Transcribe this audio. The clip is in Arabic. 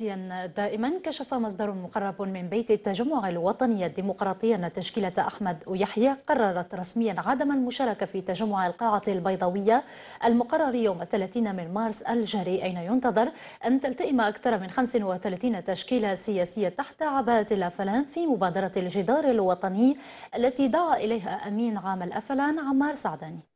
سياسيا دائما كشف مصدر مقرب من بيت التجمع الوطني الديمقراطي أن تشكيلة أحمد ويحيى قررت رسميا عدم المشاركة في تجمع القاعة البيضاوية المقرر يوم 30 من مارس الجاري أين ينتظر أن تلتئم أكثر من 35 تشكيلة سياسية تحت عباءة الأفلان في مبادرة الجدار الوطني التي دعا إليها أمين عام الأفلان عمار سعداني